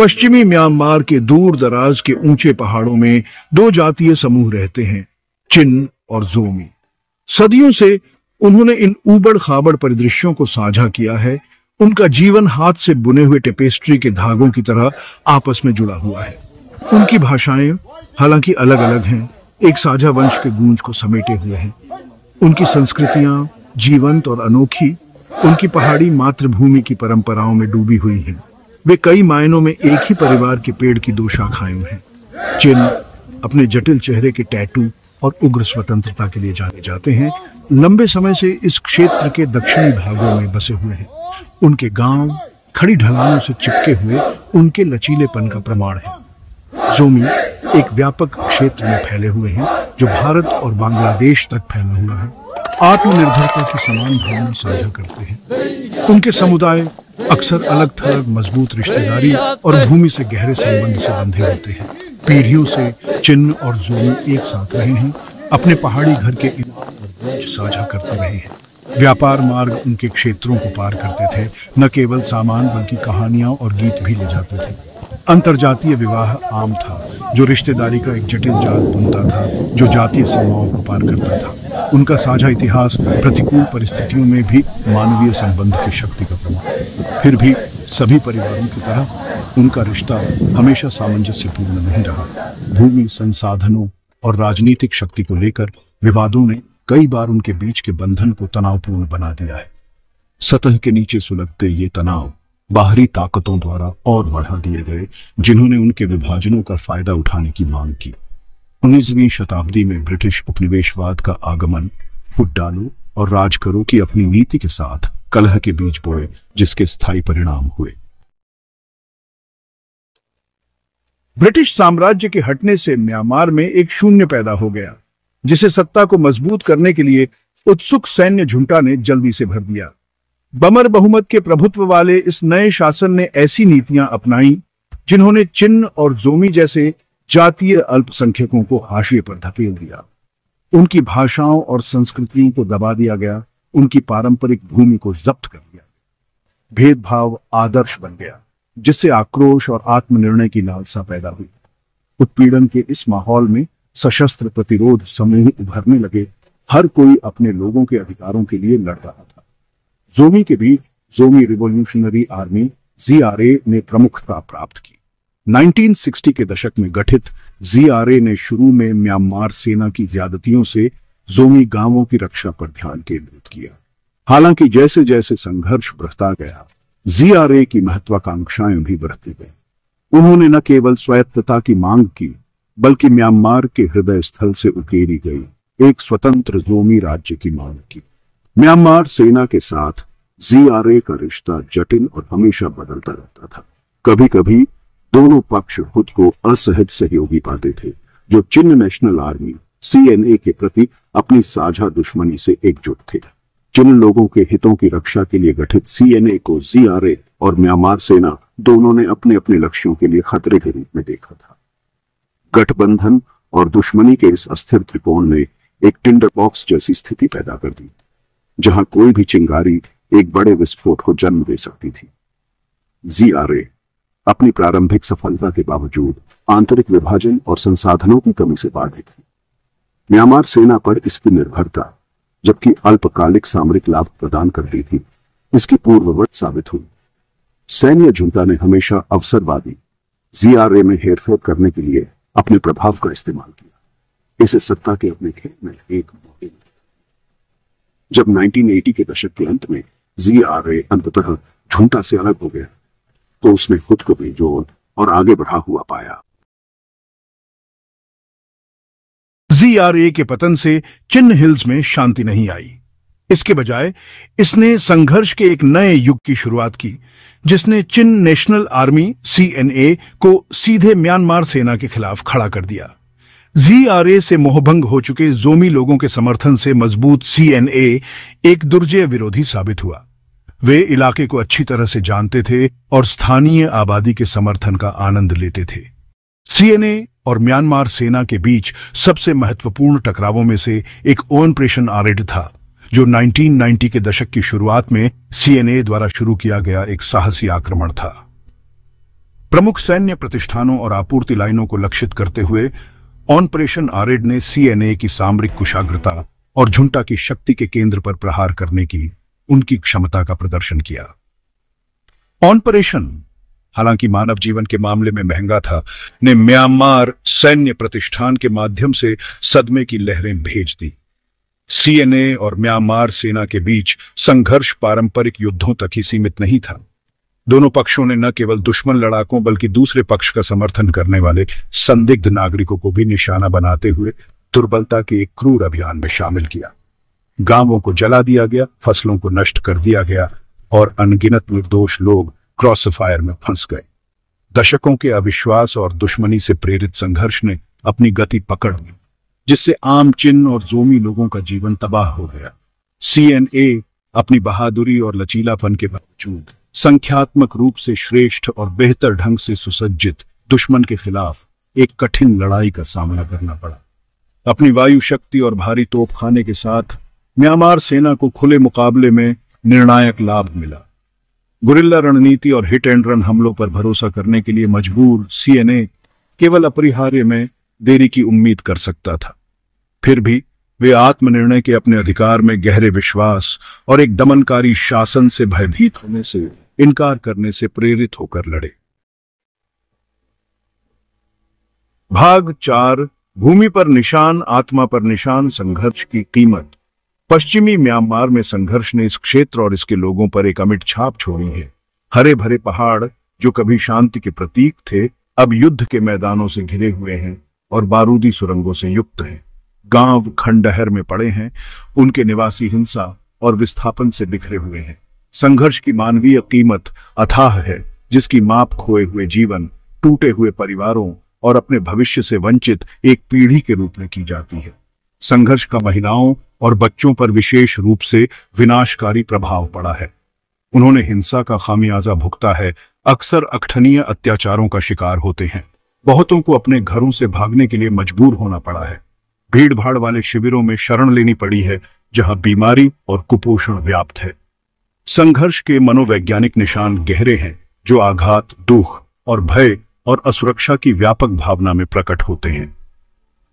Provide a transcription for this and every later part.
पश्चिमी म्यांमार के दूर दराज के ऊंचे पहाड़ों में दो जातीय समूह रहते हैं चिन और जोमी सदियों से उन्होंने इन उबड़ खाबड़ परिदृश्यों को साझा किया है उनका जीवन हाथ से बुने हुए टेपेस्ट्री के धागों की तरह आपस में जुड़ा हुआ है उनकी भाषाएं हालांकि अलग अलग हैं एक साझा वंश के गूंज को समेटे हुए हैं उनकी संस्कृतियां जीवंत और अनोखी उनकी पहाड़ी मातृभूमि की परंपराओं में डूबी हुई हैं वे कई मायनों में एक ही परिवार के पेड़ की दो शाखाएं हैं चिन्ह अपने जटिल चेहरे के टैटू और उग्र स्वतंत्रता के लिए जाने जाते हैं लंबे समय से इस क्षेत्र के दक्षिणी भागों में बसे हुए हैं उनके गांव खड़ी ढलानों से चिपके हुए उनके लचीलेपन का प्रमाण है जोमी एक व्यापक क्षेत्र में फैले हुए हैं जो भारत और बांग्लादेश तक फैला हुआ है आत्मनिर्भरता की समान भावना साझा करते हैं उनके समुदाय अक्सर अलग थलग मजबूत रिश्तेदारी और भूमि से गहरे संबंध से बंधे होते हैं पीढ़ियों से चिन्ह और जोन एक साथ रहे हैं अपने पहाड़ी घर के साझा करते रहे हैं व्यापार मार्ग उनके क्षेत्रों को पार करते थे न केवल सामान बल्कि कहानियां और गीत भी ले जाते थे अंतरजातीय विवाह आम था जो रिश्तेदारी का एक जटिल जाल बुनता था जो जातीय सीमाओं को पार करता था उनका साझा इतिहास प्रतिकूल परिस्थितियों में भी मानवीय संबंध की शक्ति का फिर भी सभी परिवारों की तरह उनका रिश्ता हमेशा सामंजस्यपूर्ण नहीं रहा भूमि संसाधनों और राजनीतिक शक्ति को लेकर विवादों ने कई बार उनके बीच के बंधन को तनावपूर्ण बना दिया है सतह के नीचे सुलगते ये तनाव बाहरी ताकतों द्वारा और बढ़ा दिए गए जिन्होंने उनके विभाजनों का फायदा उठाने की मांग की उन्नीसवीं शताब्दी में ब्रिटिश उपनिवेशवाद का आगमन फुटडालों और राजकरों की अपनी नीति के साथ कलह के बीज बोए जिसके स्थायी परिणाम हुए ब्रिटिश साम्राज्य के हटने से म्यांमार में एक शून्य पैदा हो गया जिसे सत्ता को मजबूत करने के लिए उत्सुक सैन्य झुंटा ने जल्दी से भर दिया बमर बहुमत के प्रभुत्व वाले इस नए शासन ने ऐसी नीतियां अपनाई जिन्होंने चिन्ह और जोमी जैसे जातीय अल्पसंख्यकों को हाशिए पर धकेल दिया उनकी भाषाओं और संस्कृतियों को दबा दिया गया उनकी पारंपरिक भूमि को जब्त कर लिया भेदभाव आदर्श बन गया जिससे आक्रोश और आत्मनिर्णय की लालसा पैदा हुई उत्पीड़न के इस माहौल में सशस्त्र प्रतिरोध समूह उभरने लगे हर कोई अपने लोगों के अधिकारों के लिए लड़ रहा था जोमी के बीच जोमी रिवोल्यूशनरी आर्मी जीआरए ने प्रमुखता प्राप्त की 1960 के दशक में गठित जीआरए ने शुरू में म्यांमार सेना की ज्यादतियों से जोमी गांवों की रक्षा पर ध्यान केंद्रित किया हालांकि जैसे जैसे संघर्ष बढ़ता गया जीआरए की महत्वाकांक्षाएं भी बढ़ती गई उन्होंने न केवल स्वायत्तता की मांग की बल्कि म्यांमार के हृदय स्थल से उकेरी गई एक स्वतंत्र जोमी राज्य की मांग की म्यांमार सेना के साथ जीआरए का रिश्ता जटिल और हमेशा बदलता रहता था कभी कभी दोनों पक्ष खुद को असहज सहयोगी पाते थे जो चिन्ह नेशनल आर्मी सीएनए के प्रति अपनी साझा दुश्मनी से एकजुट थे जिन लोगों के हितों की रक्षा के लिए गठित सीएनए को जीआरए और म्यांमार सेना दोनों ने अपने अपने लक्ष्यों के लिए खतरे के रूप में देखा था गठबंधन और दुश्मनी के इस अस्थिर त्रिकोण ने एक टिंडर बॉक्स जैसी स्थिति पैदा कर दी जहां कोई भी चिंगारी एक बड़े विस्फोट को जन्म दे सकती थी जीआरए अपनी प्रारंभिक सफलता के बावजूद आंतरिक विभाजन और संसाधनों की कमी से बाधित थी म्यांमार सेना पर इसकी निर्भरता जबकि अल्पकालिक सामरिक लाभ प्रदान करती थी इसकी पूर्ववर्त साबित हुई सैन्य जुंता ने हमेशा अवसरवादी जीआरए में हेरफेर करने के लिए अपने प्रभाव का इस्तेमाल किया इसे सत्ता के अपने खेल में एक जब 1980 के दशक के अंत में जीआरए अंततः झुंटा से अलग हो गया तो उसने खुद को बेजोड़ और आगे बढ़ा हुआ पाया एनडीआरए के पतन से चिन्ह हिल्स में शांति नहीं आई इसके बजाय इसने संघर्ष के एक नए युग की शुरुआत की जिसने चिन नेशनल आर्मी सीएनए को सीधे म्यांमार सेना के खिलाफ खड़ा कर दिया जीआरए से मोहभंग हो चुके जोमी लोगों के समर्थन से मजबूत सीएनए एक दुर्जय विरोधी साबित हुआ वे इलाके को अच्छी तरह से जानते थे और स्थानीय आबादी के समर्थन का आनंद लेते थे सीएनए और म्यांमार सेना के बीच सबसे महत्वपूर्ण टकरावों में से एक ऑपरेशन आरेड था जो 1990 के दशक की शुरुआत में सीएनए द्वारा शुरू किया गया एक साहसी आक्रमण था प्रमुख सैन्य प्रतिष्ठानों और आपूर्ति लाइनों को लक्षित करते हुए ऑनप्रेशन आरेड ने सीएनए की सामरिक कुशाग्रता और झुंटा की शक्ति के केंद्र पर प्रहार करने की उनकी क्षमता का प्रदर्शन किया ऑनपरेशन हालांकि मानव जीवन के मामले में महंगा था ने म्यांमार सैन्य प्रतिष्ठान के माध्यम से सदमे की लहरें भेज दी सीएनए और म्यांमार सेना के बीच संघर्ष पारंपरिक युद्धों तक ही सीमित नहीं था दोनों पक्षों ने न केवल दुश्मन लड़ाकों बल्कि दूसरे पक्ष का समर्थन करने वाले संदिग्ध नागरिकों को भी निशाना बनाते हुए दुर्बलता के एक क्रूर अभियान में शामिल किया गांवों को जला दिया गया फसलों को नष्ट कर दिया गया और अनगिनत निर्दोष लोग क्रॉसफायर में फंस गए दशकों के अविश्वास और दुश्मनी से प्रेरित संघर्ष ने अपनी गति पकड़ ली जिससे आम चिन्ह और जोमी लोगों का जीवन तबाह हो गया सीएनए अपनी बहादुरी और लचीलापन के बावजूद संख्यात्मक रूप से श्रेष्ठ और बेहतर ढंग से सुसज्जित दुश्मन के खिलाफ एक कठिन लड़ाई का सामना करना पड़ा अपनी वायु शक्ति और भारी तोपखाने के साथ म्यांमार सेना को खुले मुकाबले में निर्णायक लाभ मिला गुरिल्ला रणनीति और हिट एंड रन हमलों पर भरोसा करने के लिए मजबूर सीएनए केवल अपरिहार्य में देरी की उम्मीद कर सकता था फिर भी वे आत्मनिर्णय के अपने अधिकार में गहरे विश्वास और एक दमनकारी शासन से भयभीत होने से इनकार करने से प्रेरित होकर लड़े भाग चार भूमि पर निशान आत्मा पर निशान संघर्ष की कीमत पश्चिमी म्यांमार में संघर्ष ने इस क्षेत्र और इसके लोगों पर एक अमिट छाप छोड़ी है हरे भरे पहाड़ जो कभी शांति के प्रतीक थे अब युद्ध के मैदानों से घिरे हुए हैं और बारूदी सुरंगों से युक्त हैं गांव खंडहर में पड़े हैं उनके निवासी हिंसा और विस्थापन से बिखरे हुए हैं संघर्ष की मानवीय कीमत अथाह है जिसकी माप खोए हुए जीवन टूटे हुए परिवारों और अपने भविष्य से वंचित एक पीढ़ी के रूप में की जाती है संघर्ष का महिलाओं और बच्चों पर विशेष रूप से विनाशकारी प्रभाव पड़ा है उन्होंने हिंसा का खामियाजा भुगता है अक्सर अकठनीय अत्याचारों का शिकार होते हैं बहुतों को अपने घरों से भागने के लिए मजबूर होना पड़ा है भीड़ भाड़ वाले शिविरों में शरण लेनी पड़ी है जहां बीमारी और कुपोषण व्याप्त है संघर्ष के मनोवैज्ञानिक निशान गहरे हैं जो आघात दुख और भय और असुरक्षा की व्यापक भावना में प्रकट होते हैं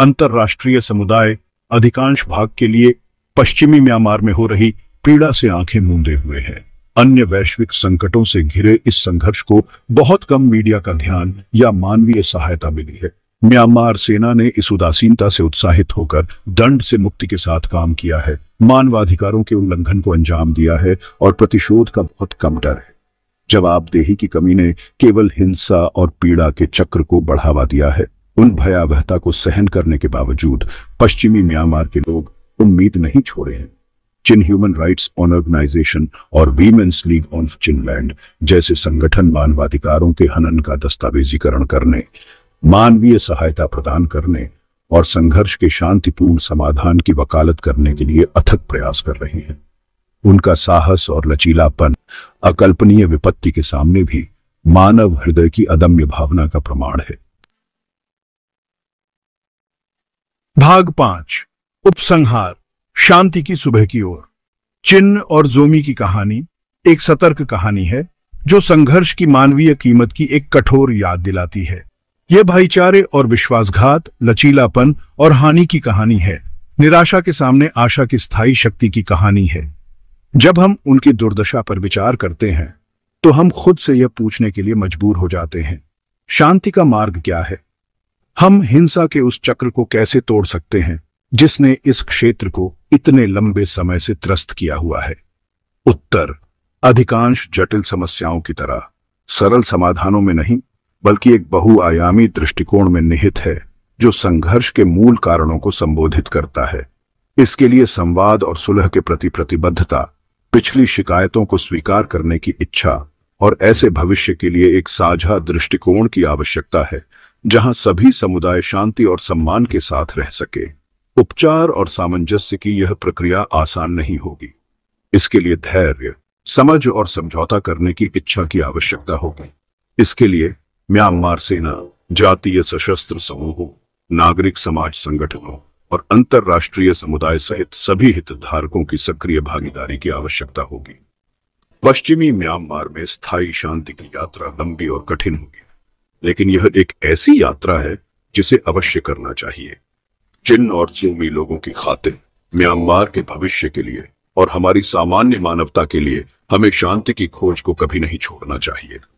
अंतर्राष्ट्रीय समुदाय अधिकांश भाग के लिए पश्चिमी म्यांमार में हो रही पीड़ा से आंखें मूंदे हुए हैं अन्य वैश्विक संकटों से घिरे इस संघर्ष को बहुत कम मीडिया का ध्यान या मानवीय सहायता मिली है म्यांमार सेना ने इस उदासीनता से उत्साहित होकर दंड से मुक्ति के साथ काम किया है मानवाधिकारों के उल्लंघन को अंजाम दिया है और प्रतिशोध का बहुत कम डर है जवाबदेही की कमी ने केवल हिंसा और पीड़ा के चक्र को बढ़ावा दिया है उन भयावहता को सहन करने के बावजूद पश्चिमी म्यांमार के लोग उम्मीद नहीं छोड़े हैं Chin human rights on organisation और वीमेंस लीग ऑफ चिनलैंड जैसे संगठन मानवाधिकारों के हनन का दस्तावेजीकरण करने मानवीय सहायता प्रदान करने और संघर्ष के शांतिपूर्ण समाधान की वकालत करने के लिए अथक प्रयास कर रहे हैं उनका साहस और लचीलापन अकल्पनीय विपत्ति के सामने भी मानव हृदय की अदम्य भावना का प्रमाण है भाग पांच उपसंहार शांति की सुबह की ओर चिन्ह और जोमी की कहानी एक सतर्क कहानी है जो संघर्ष की मानवीय कीमत की एक कठोर याद दिलाती है यह भाईचारे और विश्वासघात लचीलापन और हानि की कहानी है निराशा के सामने आशा की स्थायी शक्ति की कहानी है जब हम उनकी दुर्दशा पर विचार करते हैं तो हम खुद से यह पूछने के लिए मजबूर हो जाते हैं शांति का मार्ग क्या है हम हिंसा के उस चक्र को कैसे तोड़ सकते हैं जिसने इस क्षेत्र को इतने लंबे समय से त्रस्त किया हुआ है उत्तर अधिकांश जटिल समस्याओं की तरह सरल समाधानों में नहीं बल्कि एक बहुआयामी दृष्टिकोण में निहित है जो संघर्ष के मूल कारणों को संबोधित करता है इसके लिए संवाद और सुलह के प्रति प्रतिबद्धता पिछली शिकायतों को स्वीकार करने की इच्छा और ऐसे भविष्य के लिए एक साझा दृष्टिकोण की आवश्यकता है जहां सभी समुदाय शांति और सम्मान के साथ रह सके उपचार और सामंजस्य की यह प्रक्रिया आसान नहीं होगी इसके लिए धैर्य समझ और समझौता करने की इच्छा की आवश्यकता होगी इसके लिए म्यांमार सेना जातीय सशस्त्र समूहों नागरिक समाज संगठनों और अंतर्राष्ट्रीय समुदाय सहित सभी हितधारकों की सक्रिय भागीदारी की आवश्यकता होगी पश्चिमी म्यांमार में स्थायी शांति की यात्रा लंबी और कठिन होगी लेकिन यह एक ऐसी यात्रा है जिसे अवश्य करना चाहिए जिन और जूमी लोगों की खातिर म्यांमार के भविष्य के लिए और हमारी सामान्य मानवता के लिए हमें शांति की खोज को कभी नहीं छोड़ना चाहिए